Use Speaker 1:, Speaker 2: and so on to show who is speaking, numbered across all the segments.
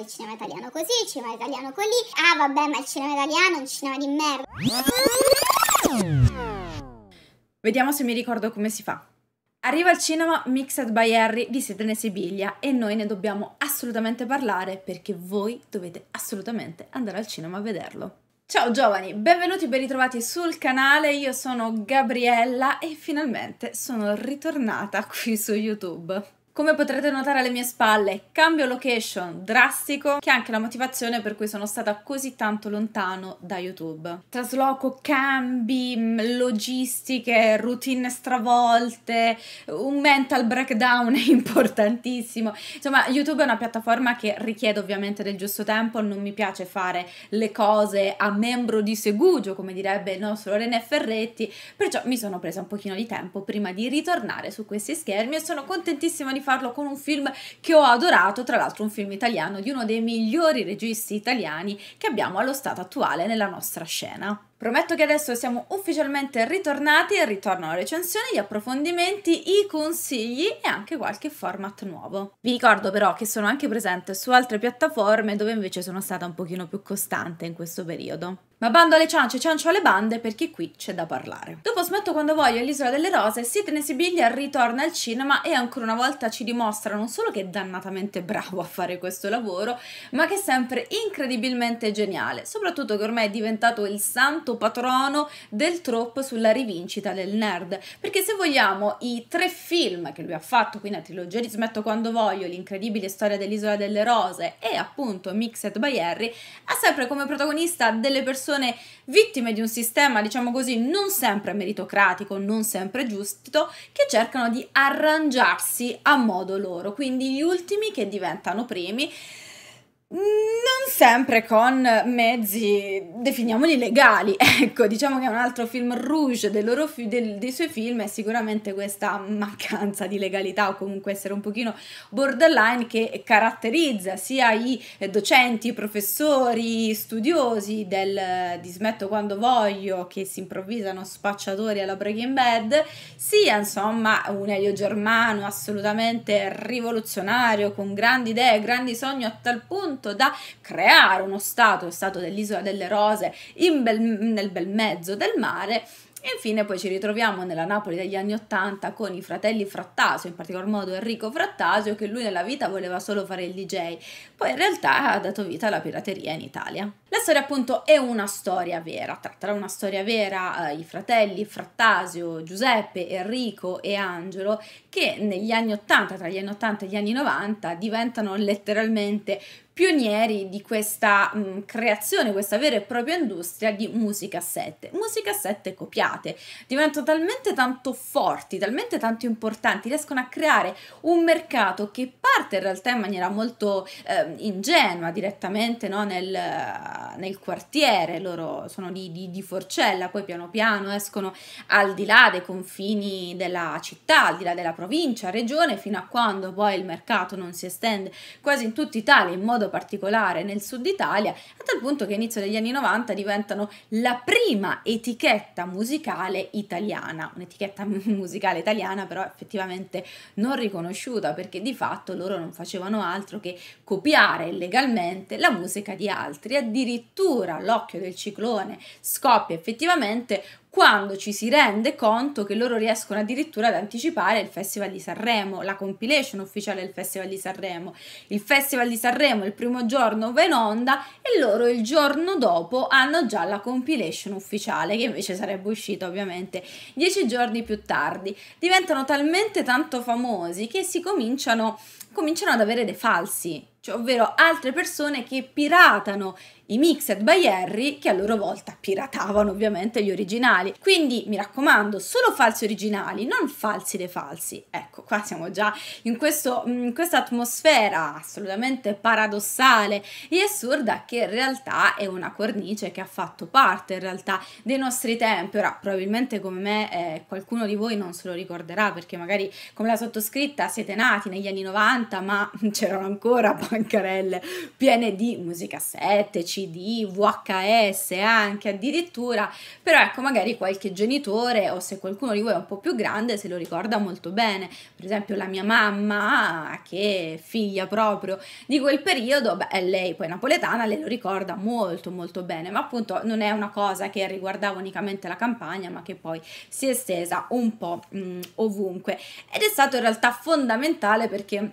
Speaker 1: il cinema italiano così, il cinema italiano così. Ah vabbè, ma il cinema italiano è un cinema di merda. Vediamo se mi ricordo come si fa. Arriva il cinema Mixed by Harry di Sidney Sibiglia e noi ne dobbiamo assolutamente parlare perché voi dovete assolutamente andare al cinema a vederlo. Ciao giovani, benvenuti e ben ritrovati sul canale, io sono Gabriella e finalmente sono ritornata qui su YouTube. Come potrete notare alle mie spalle, cambio location drastico, che è anche la motivazione per cui sono stata così tanto lontano da YouTube. Trasloco, cambi, mm, logistiche, routine stravolte, un mental breakdown importantissimo. Insomma, YouTube è una piattaforma che richiede ovviamente del giusto tempo, non mi piace fare le cose a membro di segugio, come direbbe il nostro René Ferretti, perciò mi sono presa un pochino di tempo prima di ritornare su questi schermi e sono contentissima di farlo con un film che ho adorato, tra l'altro un film italiano di uno dei migliori registi italiani che abbiamo allo stato attuale nella nostra scena. Prometto che adesso siamo ufficialmente ritornati, e ritorno le recensioni, gli approfondimenti, i consigli e anche qualche format nuovo. Vi ricordo però che sono anche presente su altre piattaforme dove invece sono stata un pochino più costante in questo periodo. Ma bando alle ciance, ciancio alle bande perché qui c'è da parlare. Dopo Smetto quando voglio e l'Isola delle Rose, Sidney Sibiglia ritorna al cinema e ancora una volta ci dimostra non solo che è dannatamente bravo a fare questo lavoro, ma che è sempre incredibilmente geniale, soprattutto che ormai è diventato il santo patrono del trope sulla rivincita del nerd. Perché se vogliamo i tre film che lui ha fatto, quindi la trilogia di Smetto quando voglio, l'incredibile storia dell'Isola delle Rose e appunto Mixed by Harry, ha sempre come protagonista delle persone persone vittime di un sistema, diciamo così, non sempre meritocratico, non sempre giusto, che cercano di arrangiarsi a modo loro, quindi gli ultimi che diventano primi non sempre con mezzi, definiamoli legali, ecco, diciamo che un altro film rouge fi del, dei suoi film è sicuramente questa mancanza di legalità o comunque essere un pochino borderline che caratterizza sia i docenti, i professori, i studiosi del dismetto quando voglio che si improvvisano spacciatori alla Breaking Bad, sia insomma un Elio Germano assolutamente rivoluzionario con grandi idee, grandi sogni a tal punto tanto da creare uno stato, lo stato dell'isola delle rose, bel, nel bel mezzo del mare. E infine poi ci ritroviamo nella Napoli degli anni Ottanta con i fratelli Frattasio, in particolar modo Enrico Frattasio, che lui nella vita voleva solo fare il DJ, poi in realtà ha dato vita alla pirateria in Italia. La storia appunto è una storia vera, tratta una storia vera eh, i fratelli Frattasio, Giuseppe, Enrico e Angelo che negli anni 80, tra gli anni 80 e gli anni 90 diventano letteralmente pionieri di questa mh, mm, creazione, questa vera e propria industria di musicassette. Musicassette copiate diventano talmente tanto forti, talmente tanto importanti, riescono a creare un mercato che parte in realtà in maniera molto eh, ingenua direttamente no? nel, nel, quartiere, loro sono di, di, di Forcella, poi piano piano escono al di là dei confini della città, al di là della provincia, regione, fino a quando poi il mercato non si estende quasi in tutta Italia in modo modo particolare nel sud Italia, a tal punto che all'inizio degli anni 90 diventano la prima etichetta musicale italiana, un'etichetta musicale italiana però effettivamente non riconosciuta perché di fatto loro non facevano altro che copiare illegalmente la musica di altri, addirittura l'occhio del ciclone scoppia effettivamente quando ci si rende conto che loro riescono addirittura ad anticipare il Festival di Sanremo, la compilation ufficiale del Festival di Sanremo. Il Festival di Sanremo il primo giorno va in onda e loro il giorno dopo hanno già la compilation ufficiale, che invece sarebbe uscita ovviamente dieci giorni più tardi. Diventano talmente tanto famosi che si cominciano, cominciano ad avere dei falsi cioè, ovvero altre persone che piratano i mixed by Harry che a loro volta piratavano ovviamente gli originali. Quindi mi raccomando, solo falsi originali, non falsi dei falsi. Ecco, qua siamo già in, questo, in questa atmosfera assolutamente paradossale e assurda che in realtà è una cornice che ha fatto parte in realtà dei nostri tempi. Ora, probabilmente come me eh, qualcuno di voi non se lo ricorderà perché magari come la sottoscritta siete nati negli anni 90 ma c'erano ancora bancarelle piene di musicassette, CD, VHS anche addirittura, però ecco magari qualche genitore o se qualcuno di voi è un po' più grande se lo ricorda molto bene, per esempio la mia mamma che è figlia proprio di quel periodo, beh lei poi napoletana le lo ricorda molto molto bene, ma appunto non è una cosa che riguardava unicamente la campagna ma che poi si è estesa un po' mh, mm, ovunque ed è stato in realtà fondamentale perché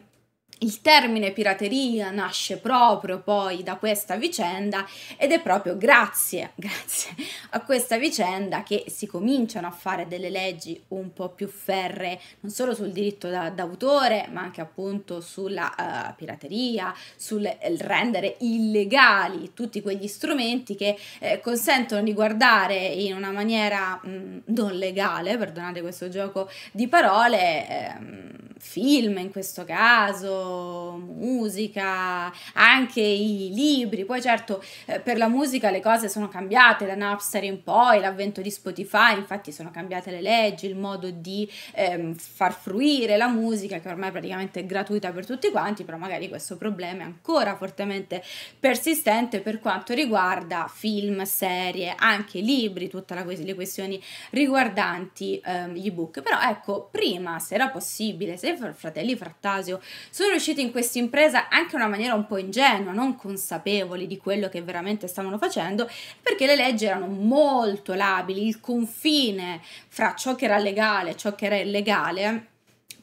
Speaker 1: il termine pirateria nasce proprio poi da questa vicenda ed è proprio grazie, grazie, a questa vicenda che si cominciano a fare delle leggi un po' più ferre non solo sul diritto d'autore ma anche appunto sulla uh, pirateria, sul eh, rendere illegali tutti quegli strumenti che eh, consentono di guardare in una maniera mh, mm, non legale, perdonate questo gioco di parole, ehm, film in questo caso, musica, anche i libri, poi certo eh, per la musica le cose sono cambiate da Napster in poi, l'avvento di Spotify, infatti sono cambiate le leggi, il modo di ehm, far fruire la musica che ormai praticamente è gratuita per tutti quanti, però magari questo problema è ancora fortemente persistente per quanto riguarda film, serie, anche libri, tutte le questioni riguardanti ehm, gli ebook, però ecco prima se era possibile, se e fratelli Frattasio sono riusciti in questa impresa anche in una maniera un po' ingenua, non consapevoli di quello che veramente stavano facendo, perché le leggi erano molto labili, il confine fra ciò che era legale e ciò che era illegale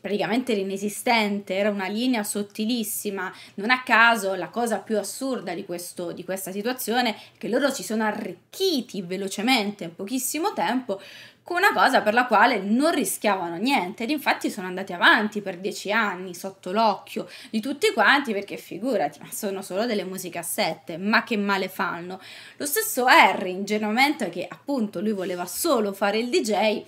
Speaker 1: praticamente era inesistente, era una linea sottilissima. Non a caso la cosa più assurda di, questo, di questa situazione è che loro si sono arricchiti velocemente in pochissimo tempo con una cosa per la quale non rischiavano niente ed infatti sono andati avanti per dieci anni sotto l'occhio di tutti quanti perché figurati, ma sono solo delle musicassette, ma che male fanno. Lo stesso Harry ingenuamente che appunto lui voleva solo fare il DJ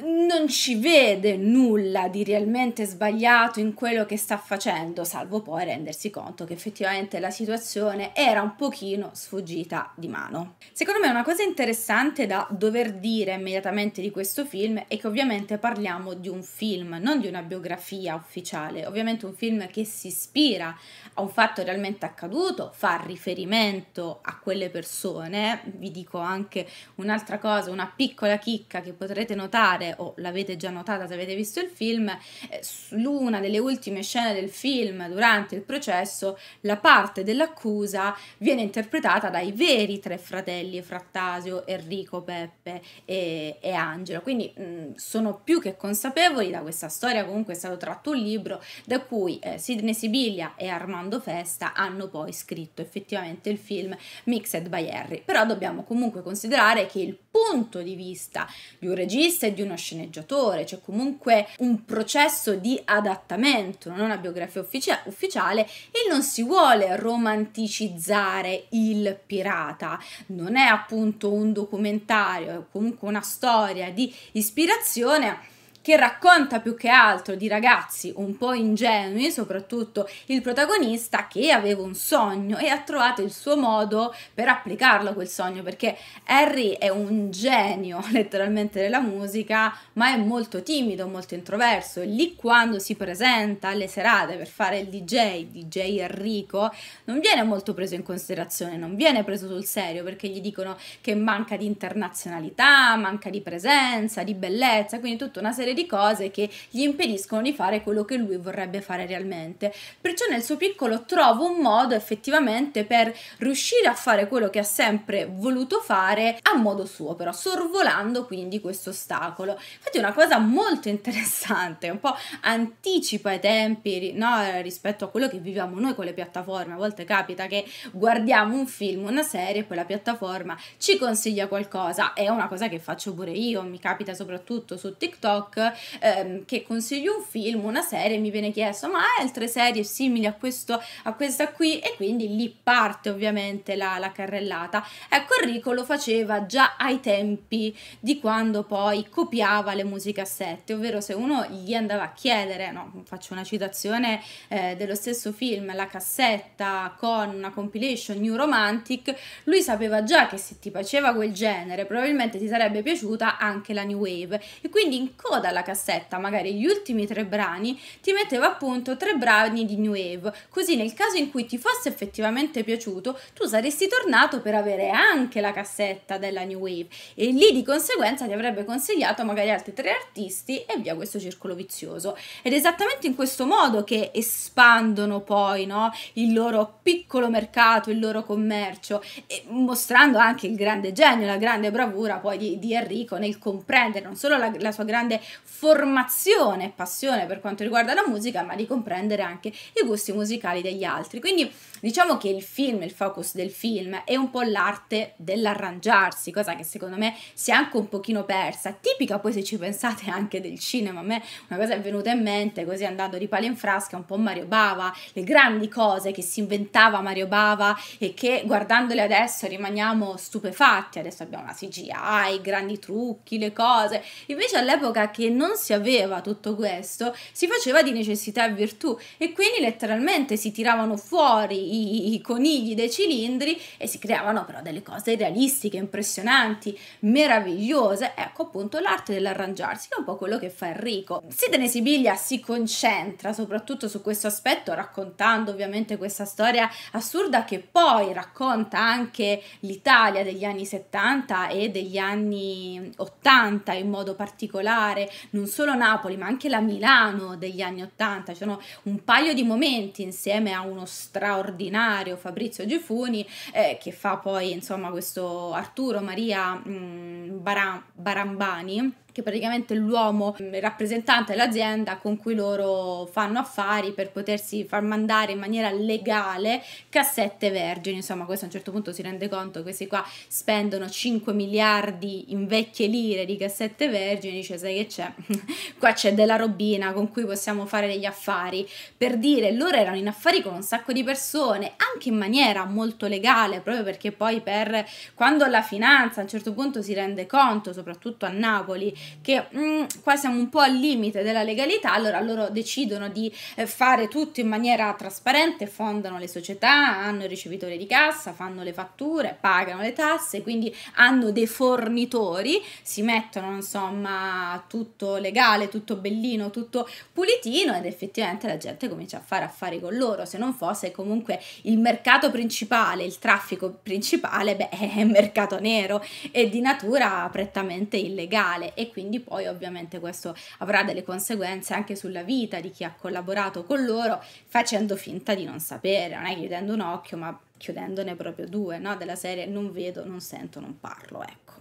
Speaker 1: non ci vede nulla di realmente sbagliato in quello che sta facendo, salvo poi rendersi conto che effettivamente la situazione era un pochino sfuggita di mano. Secondo me una cosa interessante da dover dire immediatamente di questo film è che ovviamente parliamo di un film, non di una biografia ufficiale, ovviamente un film che si ispira a un fatto realmente accaduto, fa riferimento a quelle persone, vi dico anche un'altra cosa, una piccola chicca che potrete notare notare, o l'avete già notata se avete visto il film, eh, l'una delle ultime scene del film durante il processo, la parte dell'accusa viene interpretata dai veri tre fratelli, Frattasio, Enrico, Peppe e, e Angelo. Quindi mh, mm, sono più che consapevoli da questa storia, comunque è stato tratto un libro da cui eh, Sidney Sibilia e Armando Festa hanno poi scritto effettivamente il film Mixed by Harry. Però dobbiamo comunque considerare che il punto di vista di un regista e di un uno sceneggiatore, c'è comunque un processo di adattamento, non una biografia ufficia ufficiale e non si vuole romanticizzare il pirata, non è appunto un documentario, è comunque una storia di ispirazione che racconta più che altro di ragazzi un po' ingenui, soprattutto il protagonista che aveva un sogno e ha trovato il suo modo per applicarlo quel sogno, perché Harry è un genio letteralmente della musica, ma è molto timido, molto introverso e lì quando si presenta alle serate per fare il DJ, DJ Enrico, non viene molto preso in considerazione, non viene preso sul serio perché gli dicono che manca di internazionalità, manca di presenza, di bellezza, quindi tutta una serie serie di cose che gli impediscono di fare quello che lui vorrebbe fare realmente. Perciò nel suo piccolo trova un modo effettivamente per riuscire a fare quello che ha sempre voluto fare a modo suo, però sorvolando quindi questo ostacolo. Infatti è una cosa molto interessante, un po' anticipa i tempi no? rispetto a quello che viviamo noi con le piattaforme. A volte capita che guardiamo un film, una serie e poi la piattaforma ci consiglia qualcosa. È una cosa che faccio pure io, mi capita soprattutto su TikTok ehm, che consiglio un film, una serie, mi viene chiesto ma hai altre serie simili a, questo, a questa qui e quindi lì parte ovviamente la, la carrellata. Ecco, Enrico lo faceva già ai tempi di quando poi copiava le musicassette, ovvero se uno gli andava a chiedere, no, faccio una citazione eh, dello stesso film, la cassetta con una compilation New Romantic, lui sapeva già che se ti piaceva quel genere probabilmente ti sarebbe piaciuta anche la New Wave e quindi in coda dalla cassetta magari gli ultimi tre brani, ti metteva appunto tre brani di New Wave, così nel caso in cui ti fosse effettivamente piaciuto, tu saresti tornato per avere anche la cassetta della New Wave e lì di conseguenza ti avrebbe consigliato magari altri tre artisti e via questo circolo vizioso. Ed è esattamente in questo modo che espandono poi no, il loro piccolo mercato, il loro commercio, e mostrando anche il grande genio, la grande bravura poi di, di Enrico nel comprendere non solo la, la sua grande formazione e passione per quanto riguarda la musica, ma di comprendere anche i gusti musicali degli altri. Quindi Diciamo che il film, il focus del film è un po' l'arte dell'arrangiarsi, cosa che secondo me si è anche un pochino persa, tipica poi se ci pensate anche del cinema, a me una cosa è venuta in mente così andando di palo in frasca un po' Mario Bava, le grandi cose che si inventava Mario Bava e che guardandole adesso rimaniamo stupefatti, adesso abbiamo la CGI, i grandi trucchi, le cose, invece all'epoca che non si aveva tutto questo si faceva di necessità e virtù e quindi letteralmente si tiravano fuori i, i, conigli dei cilindri e si creavano però delle cose realistiche, impressionanti, meravigliose. Ecco appunto l'arte dell'arrangiarsi, che è un po' quello che fa Enrico. Sidney Sibiglia si concentra soprattutto su questo aspetto, raccontando ovviamente questa storia assurda che poi racconta anche l'Italia degli anni 70 e degli anni 80 in modo particolare, non solo Napoli ma anche la Milano degli anni 80, ci sono un paio di momenti insieme a uno straordinario straordinario Fabrizio Gifuni eh, che fa poi insomma questo Arturo Maria mh, mm, Baram- Barambani che praticamente l'uomo mm, rappresentante dell'azienda con cui loro fanno affari per potersi far mandare in maniera legale cassette vergini. Insomma, questo a un certo punto si rende conto che questi qua spendono 5 miliardi in vecchie lire di cassette vergini, dice sai che c'è? qua c'è della robina con cui possiamo fare degli affari. Per dire, loro erano in affari con un sacco di persone, anche in maniera molto legale, proprio perché poi per quando la finanza a un certo punto si rende conto, soprattutto a Napoli, che mm, qua siamo un po' al limite della legalità, allora loro decidono di eh, fare tutto in maniera trasparente, fondano le società, hanno il ricevitore di cassa, fanno le fatture, pagano le tasse, quindi hanno dei fornitori, si mettono insomma tutto legale, tutto bellino, tutto pulitino ed effettivamente la gente comincia a fare affari con loro, se non fosse comunque il mercato principale, il traffico principale, beh, è mercato nero e di natura prettamente illegale e quindi poi ovviamente questo avrà delle conseguenze anche sulla vita di chi ha collaborato con loro facendo finta di non sapere, non è chiudendo un occhio ma chiudendone proprio due, no? della serie non vedo, non sento, non parlo, ecco.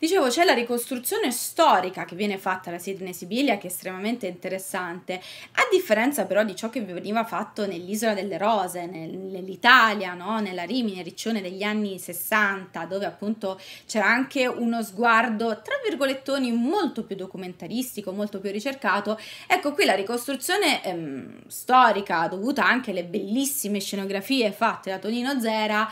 Speaker 1: Dicevo, c'è la ricostruzione storica che viene fatta da Sidney Sibilia, che è estremamente interessante, a differenza però di ciò che veniva fatto nell'Isola delle Rose, nel, nell'Italia, no? nella Rimini, Riccione degli anni 60, dove appunto c'era anche uno sguardo, tra virgolettoni, molto più documentaristico, molto più ricercato. Ecco, qui la ricostruzione ehm, storica, dovuta anche alle bellissime scenografie fatte da Tonino Zera,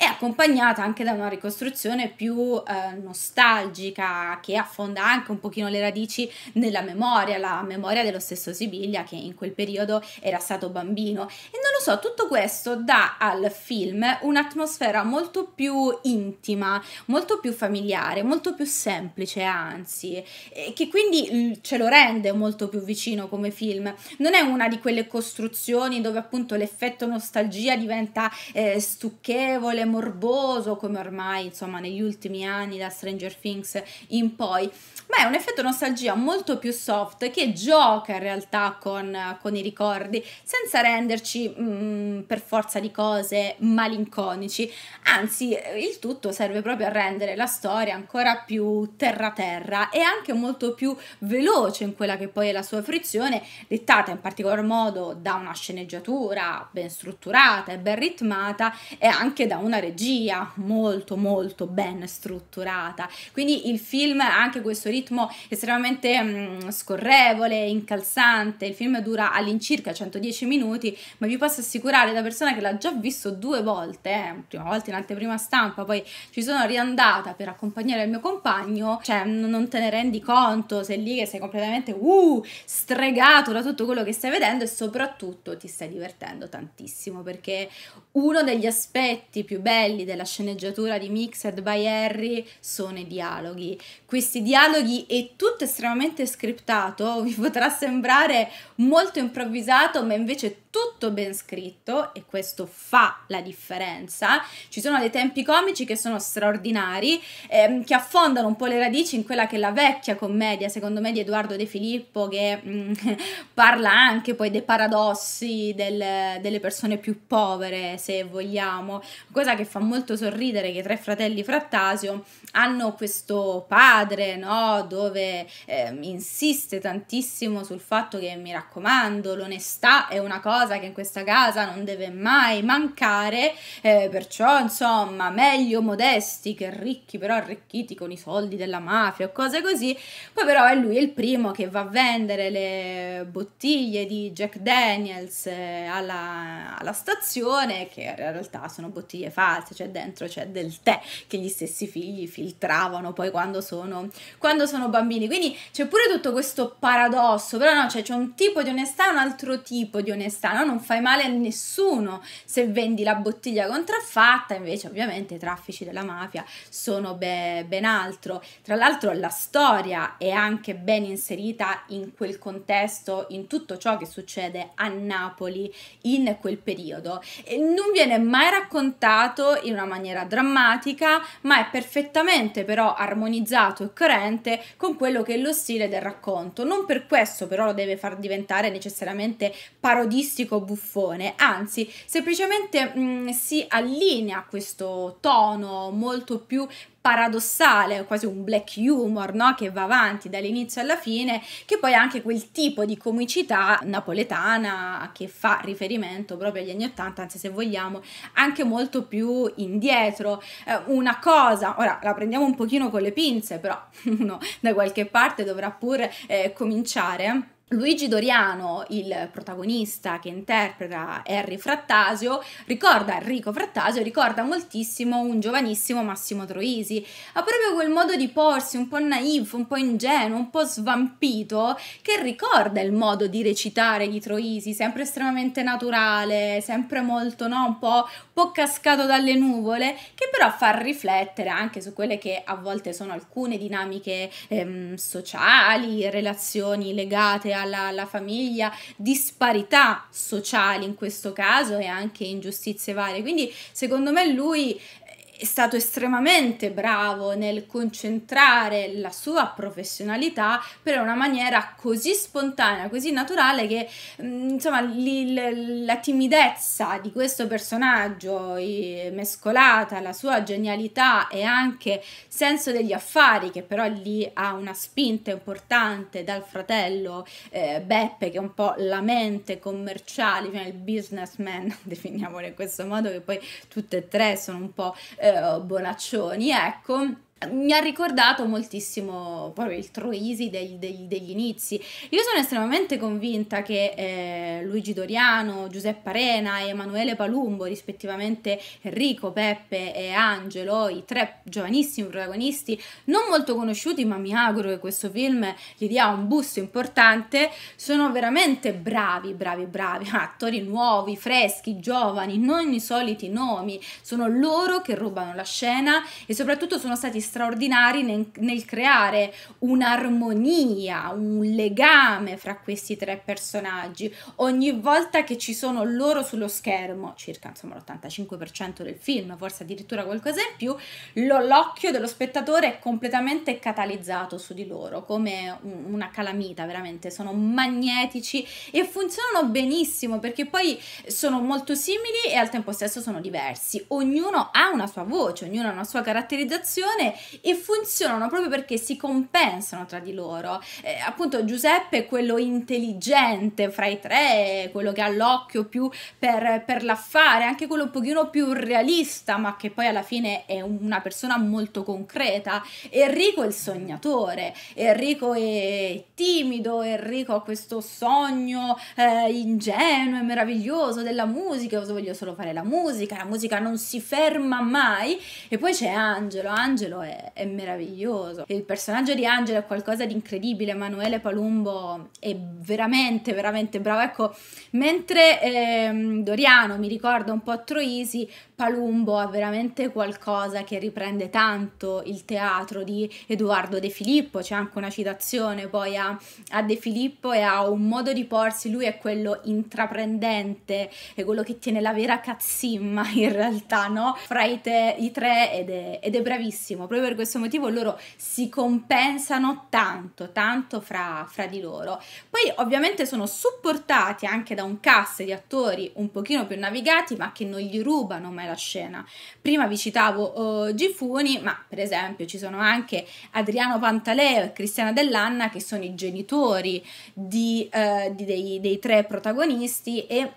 Speaker 1: è accompagnata anche da una ricostruzione più eh, nostalgica che affonda anche un pochino le radici nella memoria, la memoria dello stesso Sibiglia che in quel periodo era stato bambino. E non lo so, tutto questo dà al film un'atmosfera molto più intima, molto più familiare, molto più semplice anzi, che quindi mm, ce lo rende molto più vicino come film. Non è una di quelle costruzioni dove appunto l'effetto nostalgia diventa eh, stucchevole, morboso come ormai insomma negli ultimi anni da Stranger Things in poi, ma è un effetto nostalgia molto più soft che gioca in realtà con, con i ricordi senza renderci mh, mm, per forza di cose malinconici, anzi il tutto serve proprio a rendere la storia ancora più terra terra e anche molto più veloce in quella che poi è la sua frizione, dettata in particolar modo da una sceneggiatura ben strutturata e ben ritmata e anche da una regia molto molto ben strutturata. Quindi il film ha anche questo ritmo estremamente mh, mm, scorrevole, incalzante, il film dura all'incirca 110 minuti, ma vi posso assicurare da persona che l'ha già visto due volte, eh, prima volta in anteprima stampa, poi ci sono riandata per accompagnare il mio compagno, cioè non te ne rendi conto, sei lì che sei completamente uh, stregato da tutto quello che stai vedendo e soprattutto ti stai divertendo tantissimo perché uno degli aspetti più belli belli della sceneggiatura di Mixed by Harry sono i dialoghi. Questi dialoghi è tutto estremamente scriptato, vi potrà sembrare molto improvvisato, ma invece è tutto ben scritto e questo fa la differenza. Ci sono dei tempi comici che sono straordinari, ehm, che affondano un po' le radici in quella che è la vecchia commedia, secondo me, di Edoardo De Filippo, che mm, parla anche poi dei paradossi del, delle persone più povere, se vogliamo, cosa cosa che fa molto sorridere che i tre fratelli Frattasio hanno questo padre, no? Dove eh, insiste tantissimo sul fatto che mi raccomando, l'onestà è una cosa che in questa casa non deve mai mancare, eh, perciò insomma meglio modesti che ricchi, però arricchiti con i soldi della mafia o cose così. Poi però è lui il primo che va a vendere le bottiglie di Jack Daniels eh, alla, alla stazione, che in realtà sono bottiglie fatte false, cioè dentro c'è del tè che gli stessi figli filtravano poi quando sono, quando sono bambini. Quindi c'è pure tutto questo paradosso, però no, cioè, c'è un tipo di onestà e un altro tipo di onestà, no? non fai male a nessuno se vendi la bottiglia contraffatta, invece ovviamente i traffici della mafia sono be ben altro. Tra l'altro la storia è anche ben inserita in quel contesto, in tutto ciò che succede a Napoli in quel periodo. E non viene mai raccontato cantato in una maniera drammatica, ma è perfettamente però armonizzato e coerente con quello che è lo stile del racconto. Non per questo però lo deve far diventare necessariamente parodistico o buffone, anzi semplicemente mh, mm, si allinea a questo tono molto più paradossale, quasi un black humor, no? che va avanti dall'inizio alla fine, che poi ha anche quel tipo di comicità napoletana che fa riferimento proprio agli anni Ottanta, anzi se vogliamo, anche molto più indietro. Eh, una cosa, ora la prendiamo un pochino con le pinze, però uno da qualche parte dovrà pur eh, cominciare Luigi Doriano, il protagonista che interpreta Harry Frattasio, ricorda Enrico Frattasio, ricorda moltissimo un giovanissimo Massimo Troisi. Ha proprio quel modo di porsi un po' naif, un po' ingenuo, un po' svampito, che ricorda il modo di recitare di Troisi, sempre estremamente naturale, sempre molto, no, un po', un po' cascato dalle nuvole, che però fa riflettere anche su quelle che a volte sono alcune dinamiche ehm, sociali, relazioni legate a alla, la, famiglia, disparità sociali in questo caso e anche ingiustizie varie. Quindi secondo me lui è stato estremamente bravo nel concentrare la sua professionalità per una maniera così spontanea, così naturale che mm, insomma li, la timidezza di questo personaggio mescolata alla sua genialità e anche senso degli affari che però lì ha una spinta importante dal fratello eh, Beppe che è un po' la mente commerciale, cioè il businessman, definiamolo in questo modo che poi tutte e tre sono un po' eh, eh, bonaccioni, ecco mi ha ricordato moltissimo proprio il Troisi dei, dei, degli inizi. Io sono estremamente convinta che eh, Luigi Doriano, Giuseppe Arena e Emanuele Palumbo, rispettivamente Enrico, Peppe e Angelo, i tre giovanissimi protagonisti, non molto conosciuti, ma mi auguro che questo film gli dia un busto importante, sono veramente bravi, bravi, bravi, attori nuovi, freschi, giovani, non i soliti nomi, sono loro che rubano la scena e soprattutto sono stati straordinari nel, nel creare un'armonia, un legame fra questi tre personaggi. Ogni volta che ci sono loro sullo schermo, circa insomma l'85% del film, forse addirittura qualcosa in più, l'occhio dello spettatore è completamente catalizzato su di loro, come un, una calamita, veramente sono magnetici e funzionano benissimo perché poi sono molto simili e al tempo stesso sono diversi. Ognuno ha una sua voce, ognuno ha una sua caratterizzazione e funzionano proprio perché si compensano tra di loro. Eh, appunto Giuseppe è quello intelligente fra i tre, quello che ha l'occhio più per, per l'affare, anche quello un pochino più realista, ma che poi alla fine è una persona molto concreta. Enrico è il sognatore, Enrico è timido, Enrico ha questo sogno eh, ingenuo e meraviglioso della musica, io voglio solo fare la musica, la musica non si ferma mai. E poi c'è Angelo, Angelo è è, è meraviglioso. Il personaggio di Angelo è qualcosa di incredibile, Emanuele Palumbo è veramente, veramente bravo. Ecco, mentre eh, Doriano mi ricorda un po' Troisi, Palumbo ha veramente qualcosa che riprende tanto il teatro di Edoardo De Filippo, c'è anche una citazione poi a, a, De Filippo e ha un modo di porsi, lui è quello intraprendente, è quello che tiene la vera cazzimma in realtà, no? Fra i, te, i tre ed è, ed è, bravissimo, proprio per questo motivo loro si compensano tanto, tanto fra, fra di loro. Poi ovviamente sono supportati anche da un cast di attori un pochino più navigati ma che non gli rubano mai la scena. Prima vi citavo uh, eh, Gifuni, ma per esempio ci sono anche Adriano Pantaleo e Cristiana Dell'Anna che sono i genitori di, uh, di dei, dei, tre protagonisti e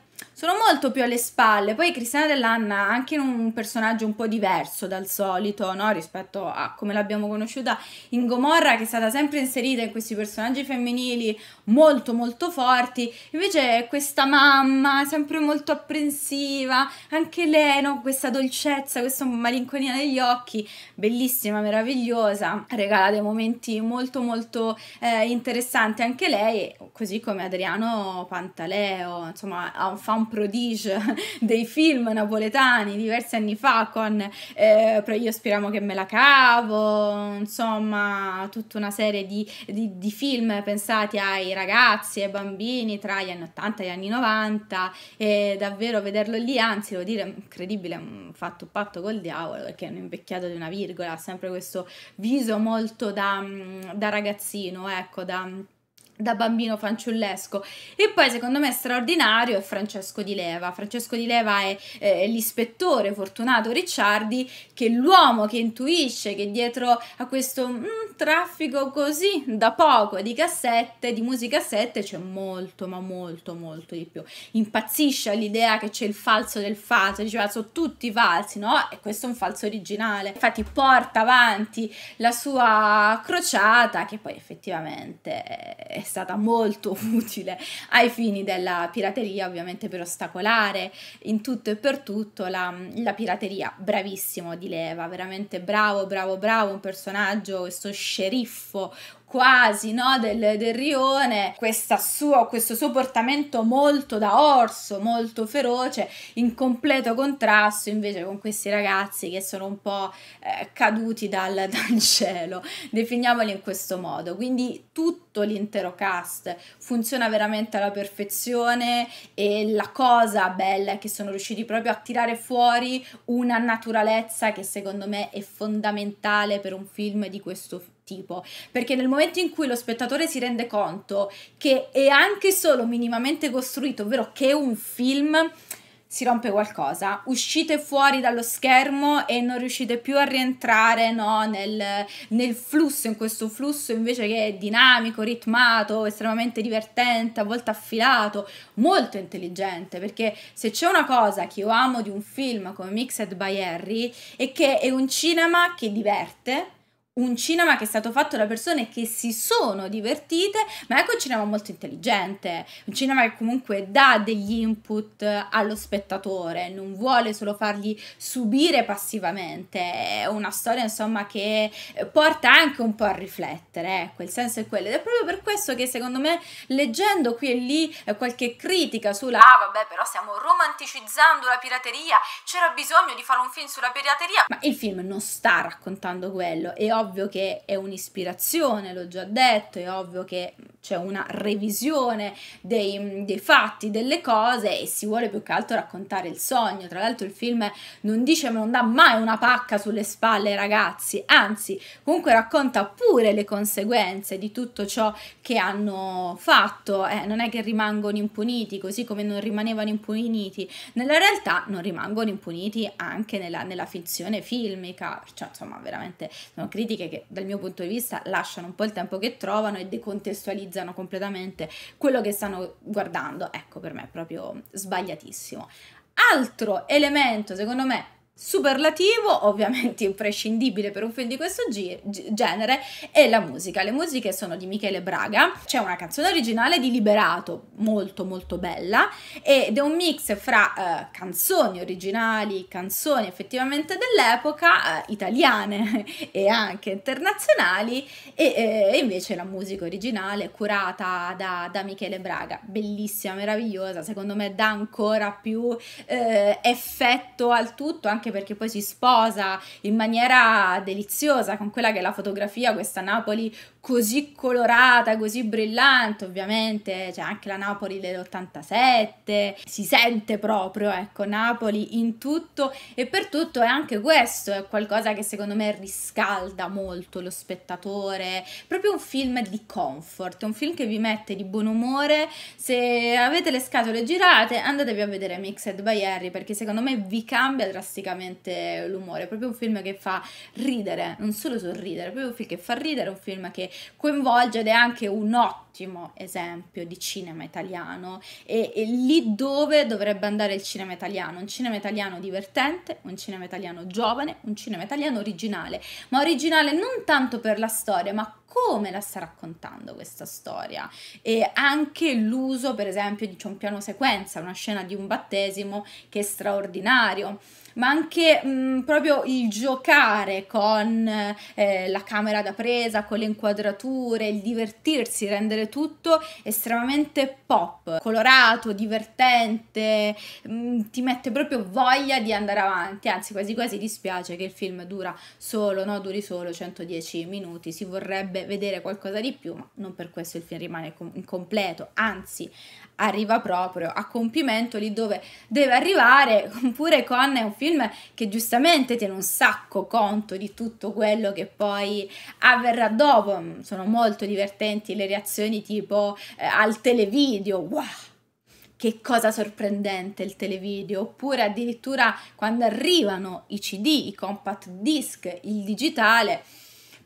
Speaker 1: sono molto più alle spalle. Poi Cristiana Dell'Anna è anche un personaggio un po' diverso dal solito, no? rispetto a come l'abbiamo conosciuta in Gomorra, che è stata sempre inserita in questi personaggi femminili molto molto forti. Invece questa mamma, sempre molto apprensiva, anche lei, no? questa dolcezza, questa malinconia negli occhi, bellissima, meravigliosa, regala dei momenti molto molto eh, interessanti anche lei, così come Adriano Pantaleo, insomma ha un fa un prodigio dei film napoletani diversi anni fa con eh, io speriamo che me la cavo, insomma tutta una serie di, di, di film pensati ai ragazzi e ai bambini tra gli anni 80 e gli anni 90 e davvero vederlo lì, anzi devo dire incredibile, fatto un patto col diavolo perché hanno invecchiato di una virgola, ha sempre questo viso molto da, mm, da ragazzino, ecco, da da bambino fanciullesco e poi secondo me straordinario è Francesco di Leva Francesco di Leva è eh, l'ispettore Fortunato Ricciardi che è l'uomo che intuisce che dietro a questo mm, traffico così da poco di cassette di musicassette c'è molto ma molto molto di più impazzisce all'idea che c'è il falso del falso diceva sono tutti falsi no? e questo è un falso originale infatti porta avanti la sua crociata che poi effettivamente è stata molto utile ai fini della pirateria, ovviamente per ostacolare in tutto e per tutto la, la pirateria. Bravissimo di Leva, veramente bravo, bravo, bravo, un personaggio, questo sceriffo quasi no, del, del rione, sua, questo suo portamento molto da orso, molto feroce, in completo contrasto invece con questi ragazzi che sono un po' eh, caduti dal, dal cielo, definiamoli in questo modo. Quindi tutto l'intero cast funziona veramente alla perfezione e la cosa bella è che sono riusciti proprio a tirare fuori una naturalezza che secondo me è fondamentale per un film di questo, tipo tipo, perché nel momento in cui lo spettatore si rende conto che è anche solo minimamente costruito, ovvero che è un film si rompe qualcosa, uscite fuori dallo schermo e non riuscite più a rientrare no, nel, nel, flusso, in questo flusso invece che è dinamico, ritmato, estremamente divertente, a volte affilato, molto intelligente, perché se c'è una cosa che io amo di un film come Mixed by Harry è che è un cinema che diverte, un cinema che è stato fatto da persone che si sono divertite, ma è un cinema molto intelligente, un cinema che comunque dà degli input allo spettatore, non vuole solo fargli subire passivamente, è una storia insomma che porta anche un po' a riflettere, ecco, eh, il senso è quello ed è proprio per questo che secondo me leggendo qui e lì eh, qualche critica sulla ah vabbè però stiamo romanticizzando la pirateria, c'era bisogno di fare un film sulla pirateria, ma il film non sta raccontando quello e ovvio ovvio che è un'ispirazione, l'ho già detto, è ovvio che c'è una revisione dei, dei, fatti, delle cose e si vuole più che altro raccontare il sogno. Tra l'altro il film non dice, non dà mai una pacca sulle spalle ai ragazzi, anzi comunque racconta pure le conseguenze di tutto ciò che hanno fatto. Eh, non è che rimangono impuniti, così come non rimanevano impuniti. Nella realtà non rimangono impuniti anche nella, nella finzione filmica, cioè, insomma veramente sono critiche politiche che dal mio punto di vista lasciano un po' il tempo che trovano e decontestualizzano completamente quello che stanno guardando. Ecco, per me è proprio sbagliatissimo. Altro elemento, secondo me, Superlativo, ovviamente imprescindibile per un film di questo genere, è la musica. Le musiche sono di Michele Braga, c'è una canzone originale di Liberato, molto molto bella, ed è un mix fra eh, canzoni originali, canzoni effettivamente dell'epoca, eh, italiane e anche internazionali, e eh, invece la musica originale curata da, da, Michele Braga, bellissima, meravigliosa, secondo me dà ancora più eh, effetto al tutto, anche anche perché poi si sposa in maniera deliziosa con quella che è la fotografia, questa Napoli così colorata, così brillante, ovviamente c'è anche la Napoli dell'87, si sente proprio, ecco, Napoli in tutto e per tutto e anche questo è qualcosa che secondo me riscalda molto lo spettatore, proprio un film di comfort, un film che vi mette di buon umore, se avete le scatole girate andatevi a vedere Mixed by Harry perché secondo me vi cambia drasticamente praticamente l'umore. È proprio un film che fa ridere, non solo sorridere, è proprio un film che fa ridere, un film che coinvolge ed è anche un ottimo esempio di cinema italiano e, e lì dove dovrebbe andare il cinema italiano, un cinema italiano divertente, un cinema italiano giovane, un cinema italiano originale, ma originale non tanto per la storia, ma come la sta raccontando questa storia e anche l'uso per esempio di un piano sequenza, una scena di un battesimo che è straordinario ma anche mh, mm, proprio il giocare con eh, la camera da presa, con le inquadrature, il divertirsi, rendere tutto estremamente pop, colorato, divertente, mh, mm, ti mette proprio voglia di andare avanti, anzi quasi quasi dispiace che il film dura solo, no, duri solo 110 minuti, si vorrebbe vedere qualcosa di più, ma non per questo il film rimane incompleto, anzi arriva proprio a compimento lì dove deve arrivare, pure con un film che giustamente tiene un sacco conto di tutto quello che poi avverrà dopo. Mm, sono molto divertenti le reazioni tipo eh, al televideo, wow! Che cosa sorprendente il televideo, oppure addirittura quando arrivano i CD, i compact disc, il digitale,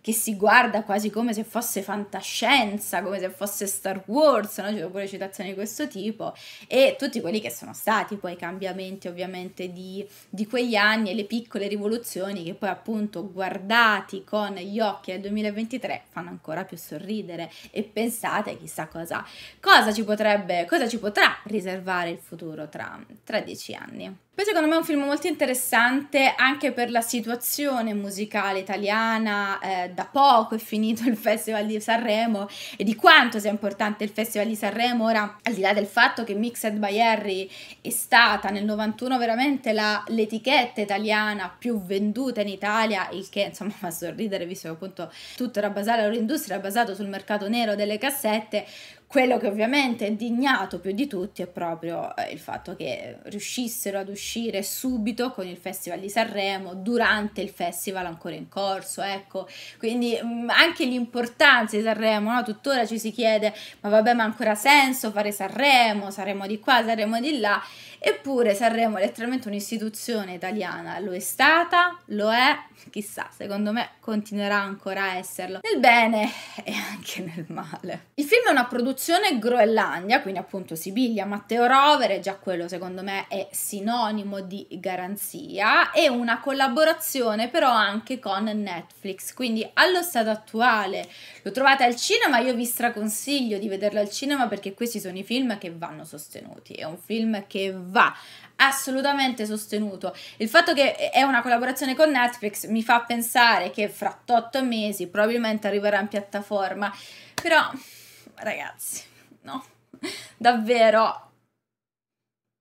Speaker 1: che si guarda quasi come se fosse fantascienza, come se fosse Star Wars, no? ci sono pure citazioni di questo tipo, e tutti quelli che sono stati poi i cambiamenti ovviamente di, di quegli anni e le piccole rivoluzioni che poi appunto guardati con gli occhi del 2023 fanno ancora più sorridere e pensate chissà cosa, cosa ci potrebbe, cosa ci potrà riservare il futuro tra, tra dieci anni. Poi secondo me è un film molto interessante anche per la situazione musicale italiana, eh, da poco è finito il Festival di Sanremo e di quanto sia importante il Festival di Sanremo ora, al di là del fatto che Mixed by Harry è stata nel 91 veramente l'etichetta italiana più venduta in Italia, il che insomma fa sorridere visto che appunto tutto era basato, l'industria era basata sul mercato nero delle cassette, quello che ovviamente è indignato più di tutti è proprio eh, il fatto che riuscissero ad uscire subito con il Festival di Sanremo durante il festival ancora in corso, ecco. Quindi mm, anche l'importanza di Sanremo, no? Tuttora ci si chiede "Ma vabbè, ma ancora senso fare Sanremo? saremo di qua, saremo di là?" Eppure Sanremo è letteralmente un'istituzione italiana, lo è stata, lo è, chissà, secondo me continuerà ancora a esserlo, nel bene e anche nel male. Il film è una produzione Groenlandia, quindi appunto Sibiglia, Matteo Rovere, già quello secondo me è sinonimo di garanzia, e una collaborazione però anche con Netflix, quindi allo stato attuale lo trovate al cinema, io vi straconsiglio di vederlo al cinema perché questi sono i film che vanno sostenuti. È un film che va assolutamente sostenuto. Il fatto che è una collaborazione con Netflix mi fa pensare che fra 8 mesi probabilmente arriverà in piattaforma, però ragazzi, no, davvero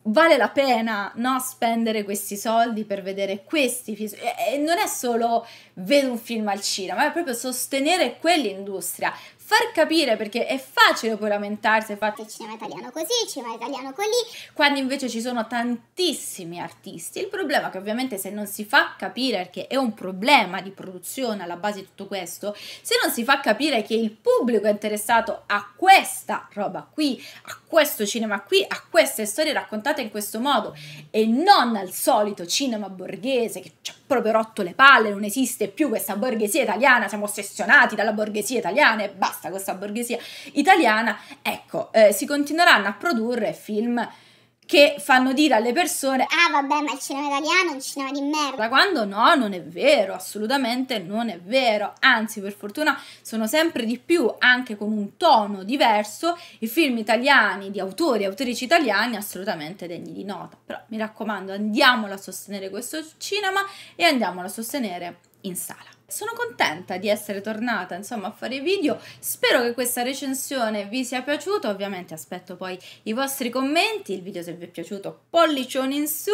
Speaker 1: vale la pena no, spendere questi soldi per vedere questi film. E non è solo vedo un film al cinema, è proprio sostenere quell'industria, far capire perché è facile poi lamentarsi fate eh, il cinema italiano così, il cinema italiano così, quando invece ci sono tantissimi artisti. Il problema è che ovviamente se non si fa capire che è un problema di produzione alla base di tutto questo, se non si fa capire che il pubblico è interessato a questa roba qui, a questo cinema qui, a queste storie raccontate in questo modo e non al solito cinema borghese che c'è cioè, proprio rotto le palle, non esiste più questa borghesia italiana, siamo ossessionati dalla borghesia italiana e basta questa borghesia italiana, ecco, eh, si continueranno a produrre film che fanno dire alle persone ah vabbè ma il cinema italiano è un cinema di merda da quando no non è vero assolutamente non è vero anzi per fortuna sono sempre di più anche con un tono diverso i film italiani di autori e autrici italiani assolutamente degni di nota però mi raccomando andiamolo a sostenere questo cinema e andiamolo a sostenere in sala sono contenta di essere tornata insomma a fare video spero che questa recensione vi sia piaciuta ovviamente aspetto poi i vostri commenti il video se vi è piaciuto pollicione in su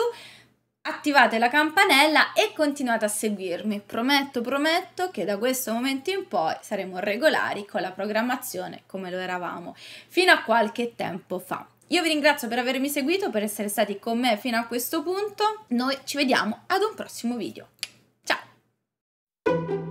Speaker 1: attivate la campanella e continuate a seguirmi prometto prometto che da questo momento in poi saremo regolari con la programmazione come lo eravamo fino a qualche tempo fa io vi ringrazio per avermi seguito per essere stati con me fino a questo punto noi ci vediamo ad un prossimo video Thank you.